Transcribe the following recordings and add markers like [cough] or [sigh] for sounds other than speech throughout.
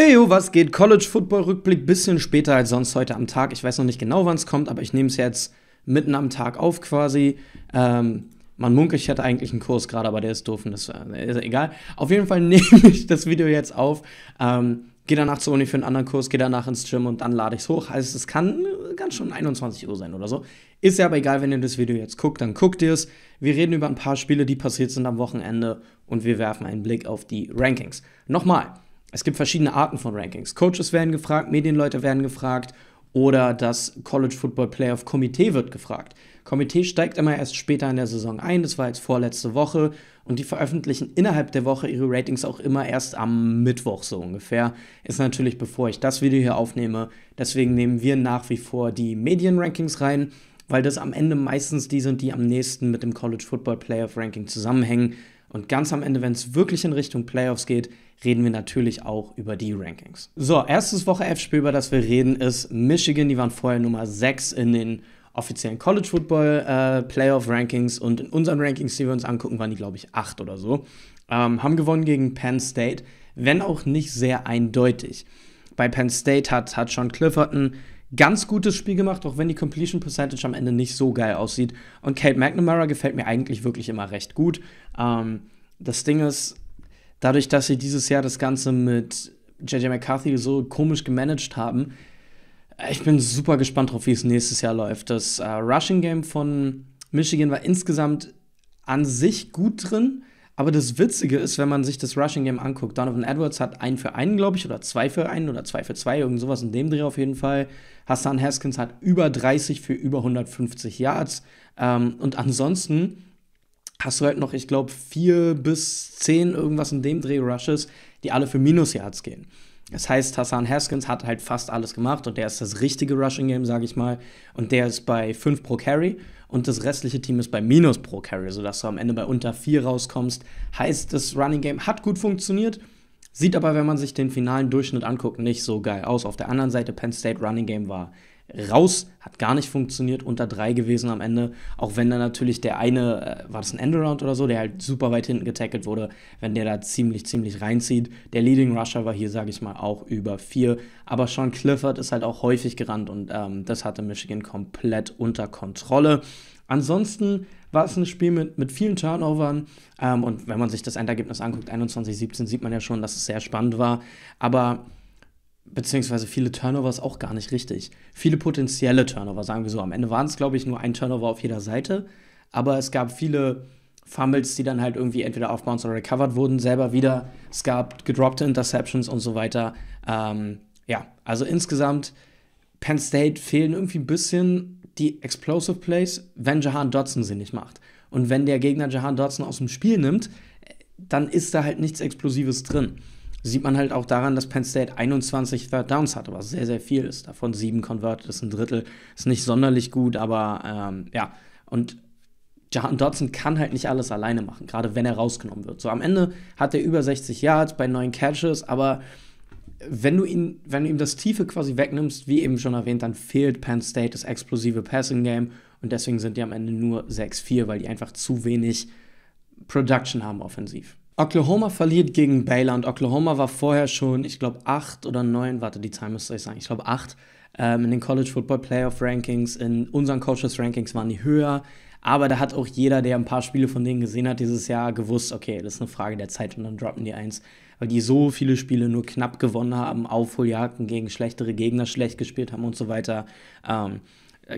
Eyo, was geht? College Football Rückblick bisschen später als sonst heute am Tag. Ich weiß noch nicht genau, wann es kommt, aber ich nehme es jetzt mitten am Tag auf quasi. Ähm, man munkelt, ich hätte eigentlich einen Kurs gerade, aber der ist doof und das äh, ist egal. Auf jeden Fall [laughs] nehme ich das Video jetzt auf. Ähm, gehe danach zur Uni für einen anderen Kurs, gehe danach ins Gym und dann lade ich es hoch. Heißt, also es kann äh, ganz schon 21 Uhr sein oder so. Ist ja aber egal, wenn ihr das Video jetzt guckt, dann guckt ihr es. Wir reden über ein paar Spiele, die passiert sind am Wochenende und wir werfen einen Blick auf die Rankings. Nochmal, es gibt verschiedene Arten von Rankings. Coaches werden gefragt, Medienleute werden gefragt oder das College Football Playoff Komitee wird gefragt. Komitee steigt immer erst später in der Saison ein, das war jetzt vorletzte Woche und die veröffentlichen innerhalb der Woche ihre Ratings auch immer erst am Mittwoch so ungefähr. Ist natürlich bevor ich das Video hier aufnehme, deswegen nehmen wir nach wie vor die Medienrankings rein, weil das am Ende meistens die sind, die am nächsten mit dem College Football Playoff Ranking zusammenhängen. Und ganz am Ende, wenn es wirklich in Richtung Playoffs geht, reden wir natürlich auch über die Rankings. So, erstes Woche F-Spiel, über das wir reden, ist Michigan. Die waren vorher Nummer 6 in den offiziellen College Football äh, Playoff Rankings und in unseren Rankings, die wir uns angucken, waren die, glaube ich, 8 oder so. Ähm, haben gewonnen gegen Penn State, wenn auch nicht sehr eindeutig. Bei Penn State hat, hat Sean Clifford einen ganz gutes Spiel gemacht, auch wenn die Completion Percentage am Ende nicht so geil aussieht. Und Kate McNamara gefällt mir eigentlich wirklich immer recht gut. Ähm, das Ding ist, dadurch, dass sie dieses Jahr das Ganze mit JJ McCarthy so komisch gemanagt haben, äh, ich bin super gespannt drauf, wie es nächstes Jahr läuft. Das äh, Rushing Game von Michigan war insgesamt an sich gut drin, aber das Witzige ist, wenn man sich das Rushing Game anguckt, Donovan Edwards hat einen für einen, glaube ich, oder zwei für einen oder zwei für zwei, irgend sowas in dem Dreh auf jeden Fall. Hassan Haskins hat über 30 für über 150 Yards. Ähm, und ansonsten hast du halt noch, ich glaube, vier bis zehn irgendwas in dem Dreh Rushes, die alle für Minus-Yards gehen. Das heißt, Hassan Haskins hat halt fast alles gemacht und der ist das richtige Rushing Game, sage ich mal. Und der ist bei 5 pro Carry und das restliche Team ist bei minus pro Carry, sodass du am Ende bei unter 4 rauskommst. Heißt, das Running Game hat gut funktioniert, sieht aber, wenn man sich den finalen Durchschnitt anguckt, nicht so geil aus. Auf der anderen Seite, Penn State Running Game war raus, hat gar nicht funktioniert, unter drei gewesen am Ende. Auch wenn da natürlich der eine, äh, war das ein Endaround oder so, der halt super weit hinten getackelt wurde, wenn der da ziemlich, ziemlich reinzieht. Der Leading Rusher war hier, sage ich mal, auch über vier. Aber Sean Clifford ist halt auch häufig gerannt und ähm, das hatte Michigan komplett unter Kontrolle. Ansonsten war es ein Spiel mit, mit vielen Turnovern. Ähm, und wenn man sich das Endergebnis anguckt, 21-17, sieht man ja schon, dass es sehr spannend war. Aber beziehungsweise viele Turnovers auch gar nicht richtig. Viele potenzielle Turnover, sagen wir so. Am Ende waren es, glaube ich, nur ein Turnover auf jeder Seite, aber es gab viele Fumbles, die dann halt irgendwie entweder aufbounced oder recovered wurden, selber wieder. Es gab gedroppte Interceptions und so weiter. Ähm, ja, also insgesamt, Penn State fehlen irgendwie ein bisschen die Explosive Plays, wenn Jahan Dodson sie nicht macht. Und wenn der Gegner Jahan Dodson aus dem Spiel nimmt, dann ist da halt nichts Explosives drin sieht man halt auch daran, dass Penn State 21 Third Downs hatte, was sehr, sehr viel ist. Davon sieben converted, ist ein Drittel, ist nicht sonderlich gut, aber ähm, ja. Und Jahan Dodson kann halt nicht alles alleine machen, gerade wenn er rausgenommen wird. So am Ende hat er über 60 Yards bei neun Catches, aber wenn du, ihn, wenn du ihm das Tiefe quasi wegnimmst, wie eben schon erwähnt, dann fehlt Penn State das explosive Passing Game und deswegen sind die am Ende nur 6-4, weil die einfach zu wenig Production haben offensiv. Oklahoma verliert gegen Baylor und Oklahoma war vorher schon, ich glaube, acht oder neun, warte, die Zahl müsste ich sagen, ich glaube acht ähm, in den College Football Playoff Rankings, in unseren Coaches Rankings waren die höher, aber da hat auch jeder, der ein paar Spiele von denen gesehen hat dieses Jahr, gewusst, okay, das ist eine Frage der Zeit und dann droppen die eins, weil die so viele Spiele nur knapp gewonnen haben, Aufholjagden gegen schlechtere Gegner schlecht gespielt haben und so weiter. Ähm,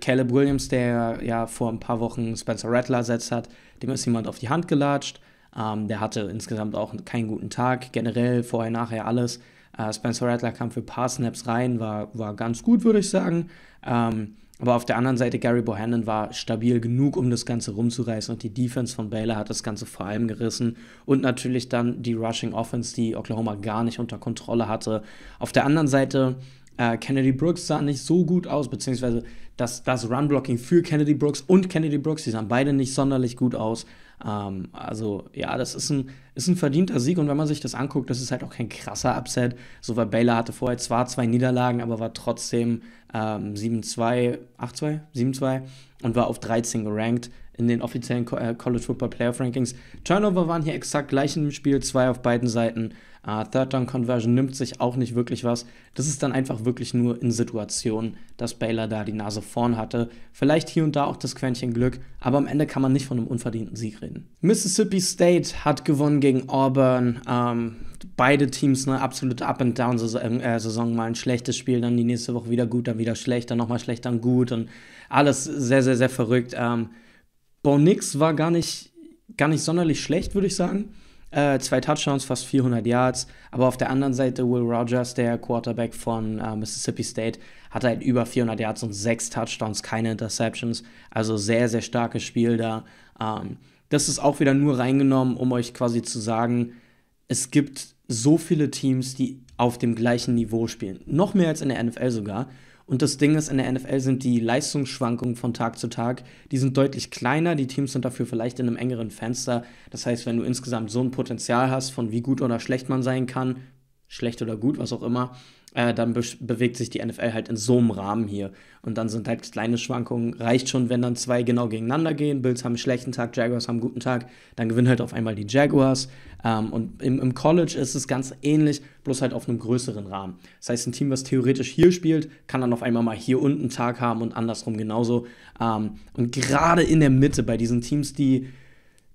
Caleb Williams, der ja vor ein paar Wochen Spencer Rattler ersetzt hat, dem ist jemand auf die Hand gelatscht. Ähm, der hatte insgesamt auch keinen guten Tag, generell vorher, nachher alles. Äh, Spencer Rattler kam für ein paar Snaps rein, war, war ganz gut, würde ich sagen. Ähm, aber auf der anderen Seite, Gary Bohannon war stabil genug, um das Ganze rumzureißen. Und die Defense von Baylor hat das Ganze vor allem gerissen. Und natürlich dann die Rushing Offense, die Oklahoma gar nicht unter Kontrolle hatte. Auf der anderen Seite äh, Kennedy Brooks sah nicht so gut aus, beziehungsweise das, das Run-Blocking für Kennedy Brooks und Kennedy Brooks, die sahen beide nicht sonderlich gut aus. Ähm, also ja, das ist ein, ist ein verdienter Sieg und wenn man sich das anguckt, das ist halt auch kein krasser Upset. So, weil Baylor hatte vorher zwar zwei Niederlagen, aber war trotzdem ähm, 7-2, 8-2, 7-2 und war auf 13 gerankt in den offiziellen äh, College Football Playoff Rankings. Turnover waren hier exakt gleich im Spiel, zwei auf beiden Seiten. Uh, Third Down Conversion nimmt sich auch nicht wirklich was. Das ist dann einfach wirklich nur in Situationen, dass Baylor da die Nase vorn hatte. Vielleicht hier und da auch das Quäntchen Glück, aber am Ende kann man nicht von einem unverdienten Sieg reden. Mississippi State hat gewonnen gegen Auburn. Ähm, beide Teams eine absolute Up-and-Down-Saison. Ähm, äh, mal ein schlechtes Spiel, dann die nächste Woche wieder gut, dann wieder schlecht, dann nochmal schlecht, dann gut und alles sehr, sehr, sehr verrückt. Ähm, Bonix war gar nicht, gar nicht sonderlich schlecht, würde ich sagen. Äh, zwei Touchdowns, fast 400 Yards. Aber auf der anderen Seite Will Rogers, der Quarterback von äh, Mississippi State, hatte halt über 400 Yards und sechs Touchdowns, keine Interceptions. Also sehr, sehr starkes Spiel da. Ähm, das ist auch wieder nur reingenommen, um euch quasi zu sagen, es gibt so viele Teams, die auf dem gleichen Niveau spielen. Noch mehr als in der NFL sogar. Und das Ding ist, in der NFL sind die Leistungsschwankungen von Tag zu Tag, die sind deutlich kleiner, die Teams sind dafür vielleicht in einem engeren Fenster. Das heißt, wenn du insgesamt so ein Potenzial hast, von wie gut oder schlecht man sein kann, schlecht oder gut, was auch immer, äh, dann be bewegt sich die NFL halt in so einem Rahmen hier. Und dann sind halt kleine Schwankungen, reicht schon, wenn dann zwei genau gegeneinander gehen. Bills haben einen schlechten Tag, Jaguars haben einen guten Tag, dann gewinnen halt auf einmal die Jaguars. Ähm, und im, im, College ist es ganz ähnlich, bloß halt auf einem größeren Rahmen. Das heißt, ein Team, was theoretisch hier spielt, kann dann auf einmal mal hier unten einen Tag haben und andersrum genauso. Ähm, und gerade in der Mitte bei diesen Teams, die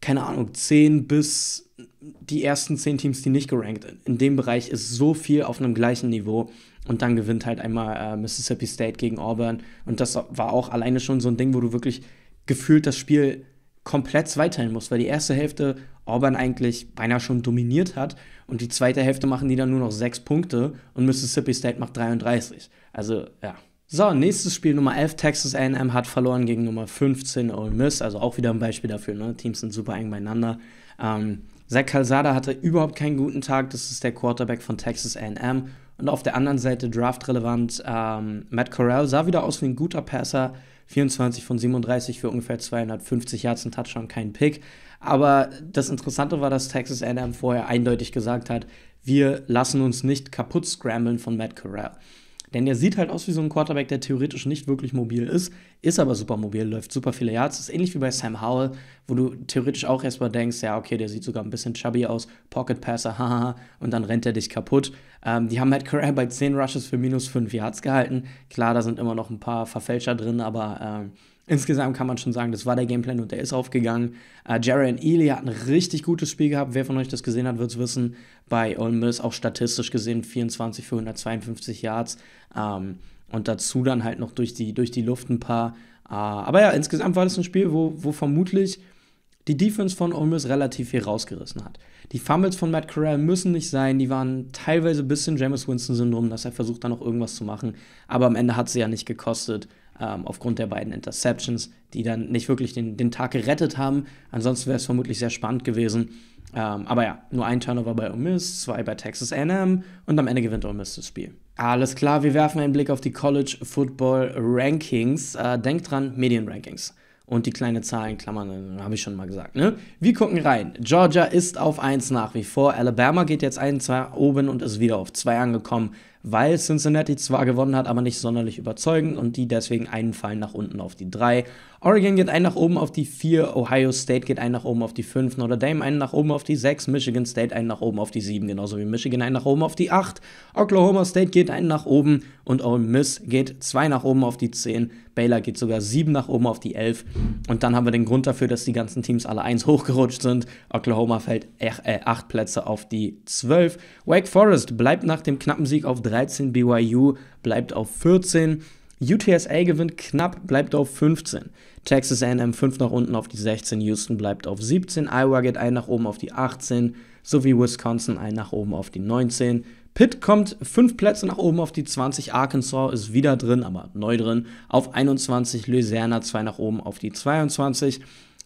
keine Ahnung, 10 bis die ersten 10 Teams, die nicht gerankt sind. In dem Bereich ist so viel auf einem gleichen Niveau. Und dann gewinnt halt einmal äh, Mississippi State gegen Auburn. Und das war auch alleine schon so ein Ding, wo du wirklich gefühlt das Spiel komplett zweiteilen musst, weil die erste Hälfte Auburn eigentlich beinahe schon dominiert hat. Und die zweite Hälfte machen die dann nur noch sechs Punkte und Mississippi State macht 33. Also ja, so, nächstes Spiel Nummer 11. Texas AM hat verloren gegen Nummer 15 Ole Miss. Also auch wieder ein Beispiel dafür. Ne? Teams sind super eng beieinander. Ähm, Zach Calzada hatte überhaupt keinen guten Tag. Das ist der Quarterback von Texas AM. Und auf der anderen Seite draftrelevant ähm, Matt Corral sah wieder aus wie ein guter Passer. 24 von 37 für ungefähr 250 Yards und Touchdown, kein Pick. Aber das Interessante war, dass Texas A&M vorher eindeutig gesagt hat, wir lassen uns nicht kaputt scramblen von Matt Corral. Denn der sieht halt aus wie so ein Quarterback, der theoretisch nicht wirklich mobil ist, ist aber super mobil, läuft super viele Yards. Ist ähnlich wie bei Sam Howell, wo du theoretisch auch erstmal denkst, ja, okay, der sieht sogar ein bisschen chubby aus, Pocket Passer, [laughs] haha, und dann rennt er dich kaputt. Ähm, die haben Matt halt Corral bei 10 Rushes für minus 5 Yards gehalten. Klar, da sind immer noch ein paar Verfälscher drin, aber ähm, insgesamt kann man schon sagen, das war der Gameplan und der ist aufgegangen. Äh, Jerry Ely hat ein richtig gutes Spiel gehabt. Wer von euch das gesehen hat, wird es wissen. Bei Ole Miss auch statistisch gesehen 24 für 152 Yards. Ähm, und dazu dann halt noch durch die, durch die Luft ein paar. Äh, aber ja, insgesamt war das ein Spiel, wo, wo vermutlich die Defense von Ole Miss relativ viel rausgerissen hat. Die Fumbles von Matt Corral müssen nicht sein, die waren teilweise ein bisschen James Winston-Syndrom, dass er versucht, da noch irgendwas zu machen, aber am Ende hat sie ja nicht gekostet ähm, aufgrund der beiden Interceptions, die dann nicht wirklich den, den Tag gerettet haben. Ansonsten wäre es vermutlich sehr spannend gewesen. Ähm, aber ja, nur ein Turnover bei Ole Miss, zwei bei Texas A&M und am Ende gewinnt Ole Miss das Spiel. Alles klar, wir werfen einen Blick auf die College Football Rankings. Äh, denkt dran, Medienrankings. Und die kleine Zahl in Klammern, äh, habe ich schon mal gesagt. Ne? Wir gucken rein. Georgia ist auf 1 nach wie vor. Alabama geht jetzt 1, 2 oben und ist wieder auf 2 angekommen weil Cincinnati zwar gewonnen hat, aber nicht sonderlich überzeugend und die deswegen einen Fall nach unten auf die 3. Oregon geht einen nach oben auf die 4, Ohio State geht einen nach oben auf die 5, Notre Dame einen nach oben auf die 6, Michigan State einen nach oben auf die 7, genauso wie Michigan einen nach oben auf die 8, Oklahoma State geht einen nach oben und Ole Miss geht 2 nach oben auf die 10, Baylor geht sogar 7 nach oben auf die 11 und dann haben wir den Grund dafür, dass die ganzen Teams alle 1 hochgerutscht sind. Oklahoma fällt 8 äh, äh, Plätze auf die 12, Wake Forest bleibt nach dem knappen Sieg auf 3 13, BYU bleibt auf 14, UTSA gewinnt knapp, bleibt auf 15. Texas AM 5 nach unten auf die 16, Houston bleibt auf 17, Iowa geht ein nach oben auf die 18, sowie Wisconsin ein nach oben auf die 19. Pitt kommt 5 Plätze nach oben auf die 20, Arkansas ist wieder drin, aber neu drin, auf 21, Louisiana 2 nach oben auf die 22.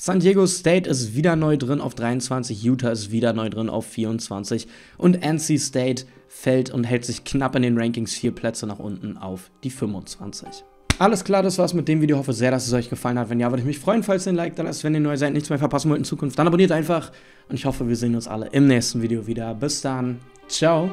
San Diego State ist wieder neu drin auf 23, Utah ist wieder neu drin auf 24 und NC State fällt und hält sich knapp in den Rankings vier Plätze nach unten auf die 25. Alles klar, das war's mit dem Video. Ich Hoffe sehr, dass es euch gefallen hat. Wenn ja, würde ich mich freuen, falls ihr ein Like da lasst. Wenn ihr neu seid, nichts mehr verpassen wollt in Zukunft, dann abonniert einfach. Und ich hoffe, wir sehen uns alle im nächsten Video wieder. Bis dann. Ciao.